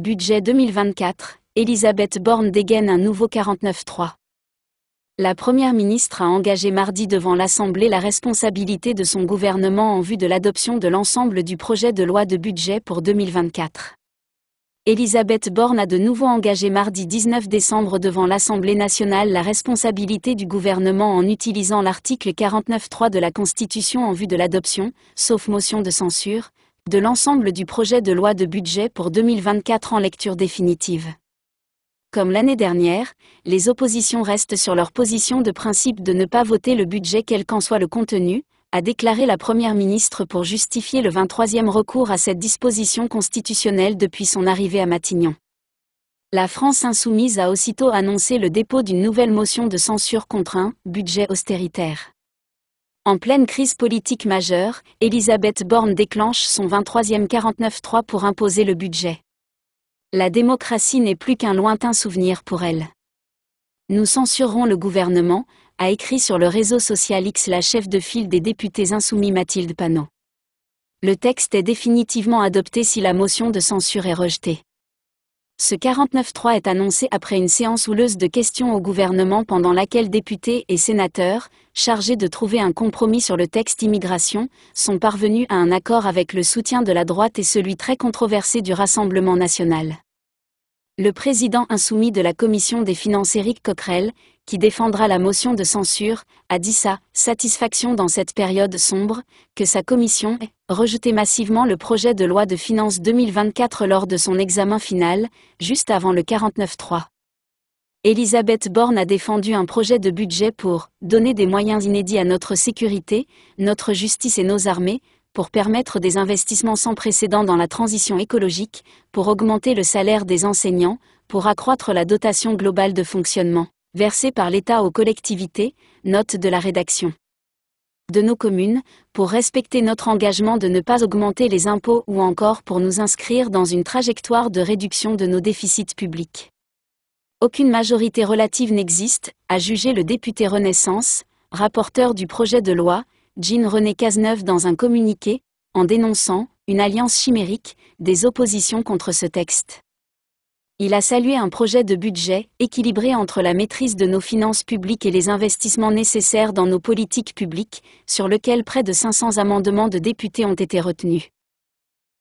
Budget 2024, Elisabeth Borne dégaine un nouveau 49.3. La Première ministre a engagé mardi devant l'Assemblée la responsabilité de son gouvernement en vue de l'adoption de l'ensemble du projet de loi de budget pour 2024. Elisabeth Borne a de nouveau engagé mardi 19 décembre devant l'Assemblée nationale la responsabilité du gouvernement en utilisant l'article 49.3 de la Constitution en vue de l'adoption, sauf motion de censure, de l'ensemble du projet de loi de budget pour 2024 en lecture définitive. Comme l'année dernière, les oppositions restent sur leur position de principe de ne pas voter le budget quel qu'en soit le contenu, a déclaré la Première ministre pour justifier le 23e recours à cette disposition constitutionnelle depuis son arrivée à Matignon. La France insoumise a aussitôt annoncé le dépôt d'une nouvelle motion de censure contre un budget austéritaire. En pleine crise politique majeure, Elisabeth Borne déclenche son 23e 49-3 pour imposer le budget. La démocratie n'est plus qu'un lointain souvenir pour elle. Nous censurerons le gouvernement, a écrit sur le réseau social X la chef de file des députés insoumis Mathilde Panot. Le texte est définitivement adopté si la motion de censure est rejetée. Ce 49-3 est annoncé après une séance houleuse de questions au gouvernement pendant laquelle députés et sénateurs, chargés de trouver un compromis sur le texte immigration, sont parvenus à un accord avec le soutien de la droite et celui très controversé du Rassemblement national le président insoumis de la commission des finances Éric Coquerel, qui défendra la motion de censure, a dit sa satisfaction dans cette période sombre que sa commission ait rejeté massivement le projet de loi de finances 2024 lors de son examen final, juste avant le 49-3 ». Elisabeth Borne a défendu un projet de budget pour donner des moyens inédits à notre sécurité, notre justice et nos armées, pour permettre des investissements sans précédent dans la transition écologique, pour augmenter le salaire des enseignants, pour accroître la dotation globale de fonctionnement, versée par l'État aux collectivités, note de la rédaction de nos communes, pour respecter notre engagement de ne pas augmenter les impôts ou encore pour nous inscrire dans une trajectoire de réduction de nos déficits publics. Aucune majorité relative n'existe, a jugé le député Renaissance, rapporteur du projet de loi, Jean-René Cazeneuve dans un communiqué, en dénonçant une alliance chimérique des oppositions contre ce texte. Il a salué un projet de budget équilibré entre la maîtrise de nos finances publiques et les investissements nécessaires dans nos politiques publiques, sur lequel près de 500 amendements de députés ont été retenus.